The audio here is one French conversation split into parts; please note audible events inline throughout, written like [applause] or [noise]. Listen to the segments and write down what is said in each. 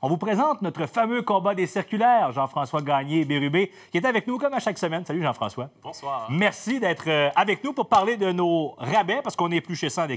On vous présente notre fameux combat des circulaires, Jean-François Gagné et Bérubé, qui est avec nous comme à chaque semaine. Salut Jean-François. Bonsoir. Merci d'être euh, avec nous pour parler de nos rabais, parce qu'on est plus chez ça en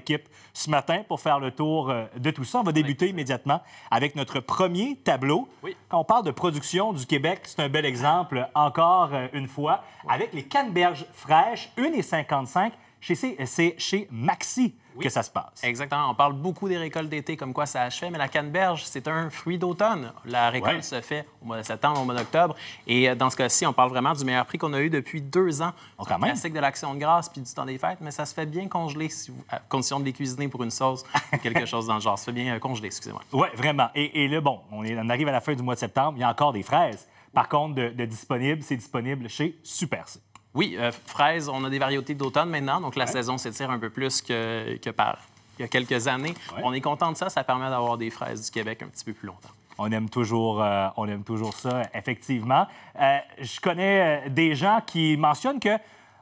ce matin pour faire le tour euh, de tout ça. On va débuter immédiatement avec notre premier tableau. Oui. Quand on parle de production du Québec, c'est un bel exemple, encore euh, une fois, avec les canneberges fraîches, 1,55 chez, chez Maxi que ça se passe. Exactement. On parle beaucoup des récoltes d'été, comme quoi ça fait, mais la canneberge, c'est un fruit d'automne. La récolte se fait au mois de septembre, au mois d'octobre. Et euh, dans ce cas-ci, on parle vraiment du meilleur prix qu'on a eu depuis deux ans. Oh, quand même. classique de l'action de grâce puis du temps des fêtes, mais ça se fait bien congelé, si vous... à condition de les cuisiner pour une sauce ou quelque chose dans le genre. Ça se fait bien euh, congelé, excusez-moi. Oui, vraiment. Et, et, là, bon, on, on arrive à la fin du mois de septembre, il y a encore des fraises. Par contre, de, de disponible, c'est disponible chez Super C. Oui, euh, fraises, on a des variétés d'automne maintenant, donc la saison s'étire un peu plus que, par il y a quelques années. On est content de ça, ça permet d'avoir des fraises du Québec un petit peu plus longtemps. On aime toujours, euh, on aime toujours ça, effectivement. Euh, je connais des gens qui mentionnent que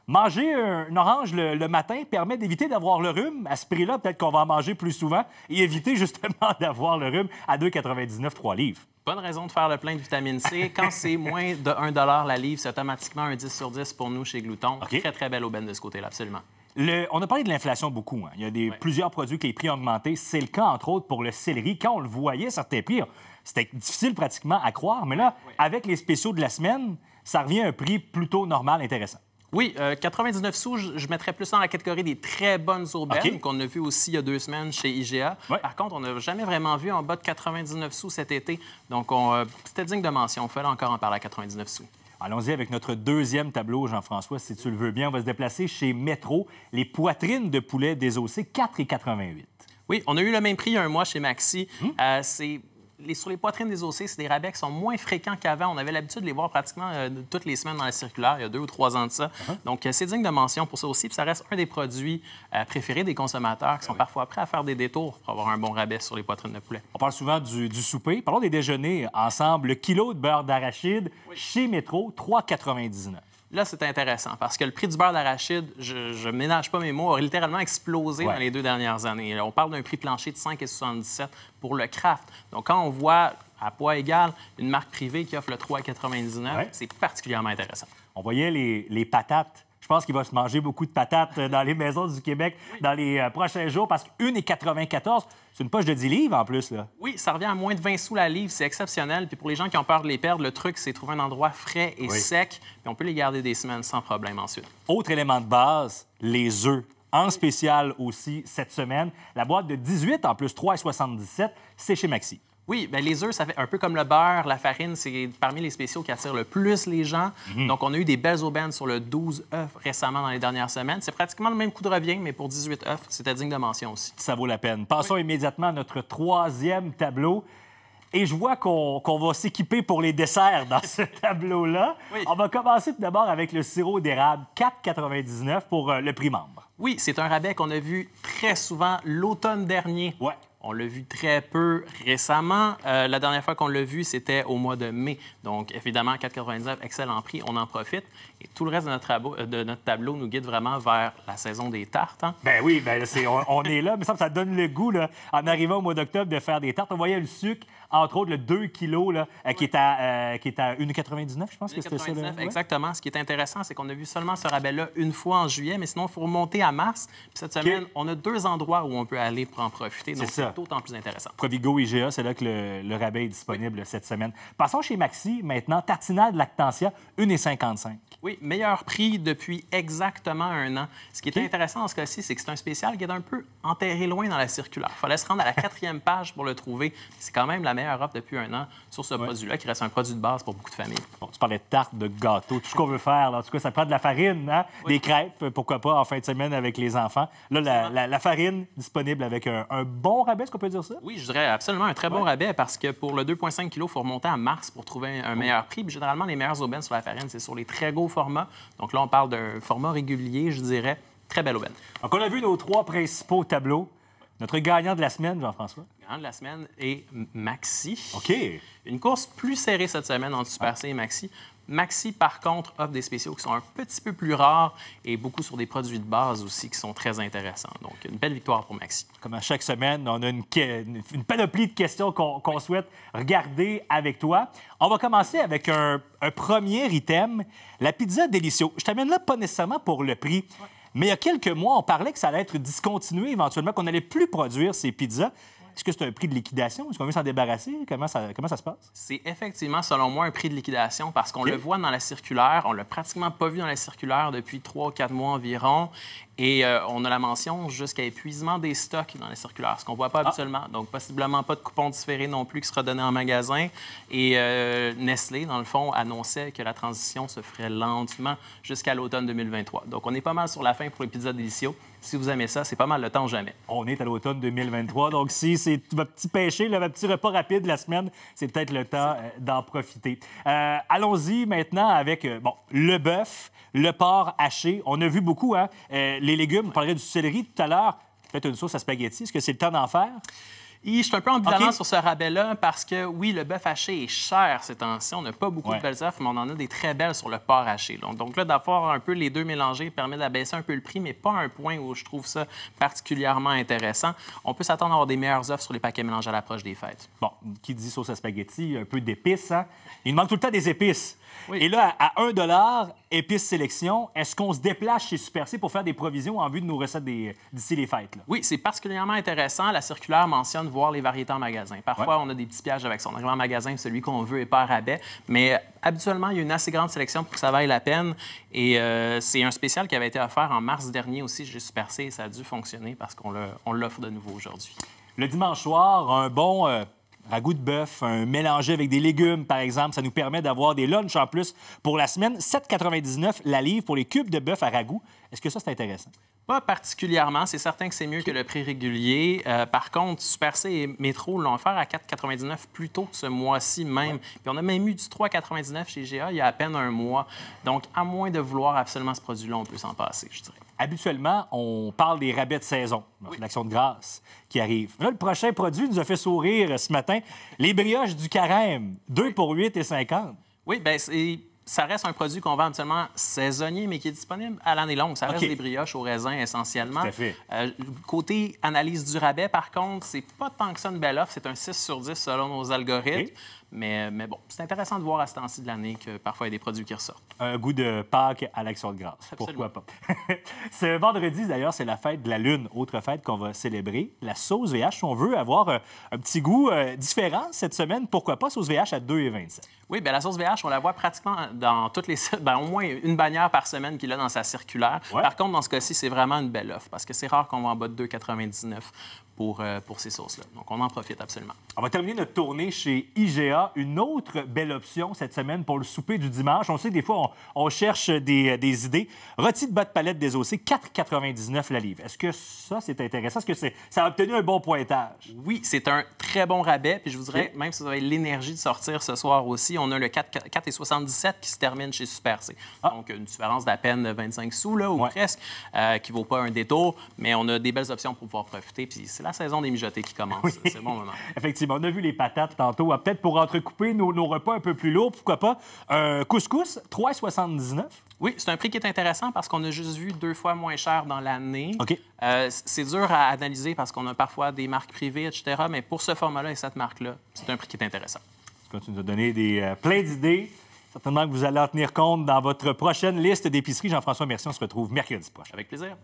manger une orange le, le matin permet d'éviter d'avoir le rhume. À ce prix-là, peut-être qu'on va en manger plus souvent et éviter [laughs] justement d'avoir le rhume à 2,99, 3 livres. Bonne raison de faire le plein de vitamine C. Quand c'est [laughs] moins de 1 la livre, c'est automatiquement un 10 sur 10 pour nous chez Glouton. Très, très belle aubaine de ce côté-là, absolument. on a parlé de l'inflation beaucoup. Hein. Il y a plusieurs produits que les prix ont augmenté. C'est le cas, entre autres, pour le céleri. Quand on le voyait, certains prix, c'était difficile pratiquement à croire. Mais là, avec les spéciaux de la semaine, ça revient à un prix plutôt normal, intéressant. Oui, 99 euh, sous, je, mettrais plus en dans la catégorie des très bonnes aubaines qu'on a vu aussi il y a deux semaines chez IGA. Par contre, on n'a jamais vraiment vu en bas de 99 sous cet été. Donc, euh, c'était digne de mention. On fait là encore en parler à 99 sous. Allons-y avec notre deuxième tableau, Jean-François, si tu le veux bien. On va se déplacer chez Métro. Les poitrines de poulet des désossées, 4,88. Oui, on a eu le même prix il y a un mois chez Maxi. Hmm? Euh, c'est sur les poitrines des OC, c'est des rabais qui sont moins fréquents qu'avant. On avait l'habitude de les voir pratiquement euh, toutes les semaines dans la circulaire, il y a deux ou trois ans de ça. Uh-huh. Donc, euh, c'est digne de mention pour ça aussi. ça reste un des produits euh, préférés des consommateurs qui ah sont parfois prêts à faire des détours pour avoir un bon rabais sur les poitrines de poulet. On parle souvent du, souper. Parlons des déjeuners ensemble. Le kilo de beurre d'arachide chez Métro, 3,99 Là, c'est intéressant parce que le prix du beurre d'arachide, je ne ménage pas mes mots, a littéralement explosé dans les deux dernières années. on parle d'un prix plancher de 5,77 pour le craft. Donc, quand on voit à poids égal une marque privée qui offre le 3,99, c'est particulièrement intéressant. On voyait les patates je pense qu'il va se manger beaucoup de patates euh, dans les maisons du Québec dans les euh, prochains jours parce qu'une et 94, c'est une poche de 10 livres en plus. Là. Oui, ça revient à moins de 20 sous la livre. C'est exceptionnel. Puis pour les gens qui ont peur de les perdre, le truc, c'est trouver un endroit frais et sec. Puis on peut les garder des semaines sans problème ensuite. Autre élément de base, les œufs en spécial aussi cette semaine. La boîte de 18 en plus 3,77, c'est chez Maxi. Oui, ben, les œufs, ça fait un peu comme le beurre, la farine, c'est parmi les spéciaux qui attirent le plus les gens. Mhm. Donc, on a eu des belles aubaines sur le 12 œufs récemment dans les dernières semaines. C'est pratiquement le même coup de revient, mais pour 18 œufs, c'était digne de mention aussi. Ça vaut la peine. Passons immédiatement à notre troisième tableau. Et je vois qu'on va s'équiper pour les desserts dans ce [laughs] tableau-là. On va commencer tout d'abord avec le sirop d'érable 4,99 pour euh, le prix membre. Oui, c'est un rabais qu'on a vu très souvent l'automne dernier. Ouais. On l'a vu très peu récemment. Euh, la dernière fois qu'on l'a vu, c'était au mois de mai. Donc, évidemment, 4,99, excellent prix, on en profite. Et tout le reste de notre, tableau, euh, de notre tableau nous guide vraiment vers la saison des tartes. Hein? Ben oui, ben on, est là. Mais ça, ça donne le goût, là, en arrivant au mois d'octobre, de faire des tartes. On voyait le sucre, entre autres le 2 kg, là, euh, euh, qui, est à, qui est à 1,99, je pense que c'était ça. Exactement. Ce qui est intéressant, c'est qu'on a vu seulement ce rabais-là une fois en juillet, mais sinon, il faut remonter à mars. Puis cette semaine, on a deux endroits où on peut aller pour en profiter. Donc, c'est d'autant plus intéressant. Provigo IGA, c'est là que le, rabais est disponible cette semaine. Passons chez Maxi maintenant. Tartinade Lactantia, 1,55. Oui meilleur prix depuis exactement un an. Ce qui est intéressant dans ce cas-ci, c'est que c'est un spécial qui est un peu enterré loin dans la circulaire. Il fallait se rendre à la quatrième [laughs] page pour le trouver. C'est quand même la meilleure offre depuis un an sur ce produit-là, qui reste un produit de base pour beaucoup de familles. Bon, tu parlais de tarte, de gâteau, tout ce qu'on veut faire. En tout cas, ça prend de la farine, hein? des crêpes, pourquoi pas, en fin de semaine avec les enfants. Là, la, farine disponible avec un, bon rabais, est-ce qu'on peut dire ça? Oui, je dirais absolument un très bon rabais parce que pour le 2,5 kg, il faut remonter à mars pour trouver un, oh. meilleur prix. généralement, les meilleures aubaines sur la farine, c'est sur les très gros donc là, on parle d'un format régulier, je dirais. Très belle aubaine. Donc, on a vu nos trois principaux tableaux. Notre gagnant de la semaine, Jean-François. Gagnant de la semaine est Maxi. OK. Une course plus serrée cette semaine entre Super C et Maxi. Maxi, par contre, offre des spéciaux qui sont un petit peu plus rares et beaucoup sur des produits de base aussi qui sont très intéressants. Donc, une belle victoire pour Maxi. Comme à chaque semaine, on a une, panoplie de questions qu'on souhaite regarder avec toi. On va commencer avec un, premier item, la pizza délicieuse. Je t'amène là pas nécessairement pour le prix. Mais il y a quelques mois, on parlait que ça allait être discontinué éventuellement, qu'on n'allait plus produire ces pizzas. Est-ce que c'est un prix de liquidation? Est-ce qu'on veut s'en débarrasser? Comment ça, se passe? C'est effectivement, selon moi, un prix de liquidation parce qu'on le voit dans la circulaire. On ne l'a pratiquement pas vu dans la circulaire depuis trois ou quatre mois environ. Et euh, on a la mention jusqu'à épuisement des stocks dans la circulaire, ce qu'on ne voit pas absolument. Ah. habituellement. Donc, possiblement pas de coupons différés non plus qui sera donné en magasin. Et euh, Nestlé, dans le fond, annonçait que la transition se ferait lentement jusqu'à l'automne 2023. Donc, on est pas mal sur la fin pour les pizzas délicieux. Si vous aimez ça, c'est pas mal le temps jamais. On est à l'automne 2023, donc si c'est votre petit pêché, votre petit repas rapide de la semaine, c'est peut-être le temps euh, d'en profiter. Euh, allons-y maintenant avec euh, le bœuf, le porc haché. On a vu beaucoup, hein, les légumes, on parlait du céleri tout à l'heure. Peut-être une sauce à spaghetti. Est-ce que c'est le temps d'en faire? je suis un peu ambivalent sur ce rabais-là parce que, oui, le bœuf haché est cher ces temps On n'a pas beaucoup de belles offres, mais on en a des très belles sur le porc haché. Donc, là, d'avoir un peu les deux mélangés permet d'abaisser un peu le prix, mais pas un point où je trouve ça particulièrement intéressant. On peut s'attendre à avoir des meilleures offres sur les paquets mélangés à l'approche des fêtes. Bon, qui dit sauce à spaghetti, un peu d'épices, hein? Il manque tout le temps des épices. Et là, à 1 épices sélection, est-ce qu'on se déplace chez Super pour faire des provisions en vue de nos recettes d'ici les fêtes? Oui, c'est particulièrement intéressant. La circulaire mentionne voir les variétés en magasin. Parfois, on a des petits pièges avec son arrive en magasin, celui qu'on veut est pas rabais. Mais euh, habituellement, il y a une assez grande sélection pour que ça vaille la peine. Et euh, c'est un spécial qui avait été offert en mars dernier aussi chez Super ça a dû fonctionner parce qu'on l'offre de nouveau aujourd'hui. Le dimanche soir, un bon. Euh, ragoût de bœuf, un mélanger avec des légumes, par exemple. Ça nous permet d'avoir des lunchs en plus pour la semaine. 7,99 la livre pour les cubes de bœuf à ragoût. Est-ce que ça, c'est intéressant? Pas particulièrement. C'est certain que c'est mieux que le prix régulier. Euh, par contre, Super C et Métro l'ont offert à 4,99 plus tôt ce mois-ci même. Puis on a même eu du 3,99 chez GA il y a à peine un mois. Donc, à moins de vouloir absolument ce produit-là, on peut s'en passer, je dirais habituellement, on parle des rabais de saison, une l'action de grâce qui arrive. le prochain produit nous a fait sourire ce matin, les brioches du carême, 2 pour 8 et 50. Oui, bien, c'est ça reste un produit qu'on vend habituellement saisonnier, mais qui est disponible à l'année longue. Ça reste des brioches au raisin essentiellement. Tout à fait. Euh, côté analyse du rabais, par contre, c'est pas tant que ça une belle offre. C'est un 6 sur 10 selon nos algorithmes. Mais, mais, bon, c'est intéressant de voir à ce temps-ci de l'année que parfois il y a des produits qui ressortent. Un goût de Pâques à l'action de grâce. Pourquoi pas? [laughs] ce vendredi, d'ailleurs, c'est la fête de la Lune, autre fête qu'on va célébrer. La sauce VH, on veut avoir euh, un, petit goût euh, différent cette semaine, pourquoi pas sauce VH à 2,27? Oui, bien la sauce VH, on la voit pratiquement dans toutes les... [laughs] Ben, au moins une bannière par semaine qu'il a dans sa circulaire. Par contre, dans ce cas-ci, c'est vraiment une belle offre parce que c'est rare qu'on voit en bas de 2,99 euh, pour, ces sources-là. Donc, on en profite absolument. On va terminer notre tournée chez IGA. Une autre belle option cette semaine pour le souper du dimanche. On sait, des fois, on, cherche euh, des, idées. Rôti de bas de palette des 4,99 la livre. Est-ce que ça, c'est intéressant? Est-ce que ça a obtenu un bon pointage? Oui, c'est un très bon rabais. Puis je vous dirais, même si vous avez l'énergie de sortir ce soir aussi, on a le 4,77 qui se termine chez Super C. Ah. Donc, une différence d'à peine 25 sous, là, ou presque, euh, qui ne vaut pas un détour. Mais on a des belles options pour pouvoir profiter. Puis c'est la saison des mijotés qui commence. C'est C'est bon moment. [laughs] Effectivement, on a vu les patates tantôt. Ah, peut-être pour entrecouper nos, nos, repas un peu plus lourds, pourquoi pas. un euh, couscous, 3,79. Oui, c'est un prix qui est intéressant parce qu'on a juste vu deux fois moins cher dans l'année. OK. Euh, c'est dur à analyser parce qu'on a parfois des marques privées, etc. Mais pour ce format-là et cette marque-là, c'est un prix qui est intéressant. tu nous as donné des, euh, plein d'idées, certainement que vous allez en tenir compte dans votre prochaine liste d'épicerie. Jean-François, merci. On se retrouve mercredi prochain. Avec plaisir.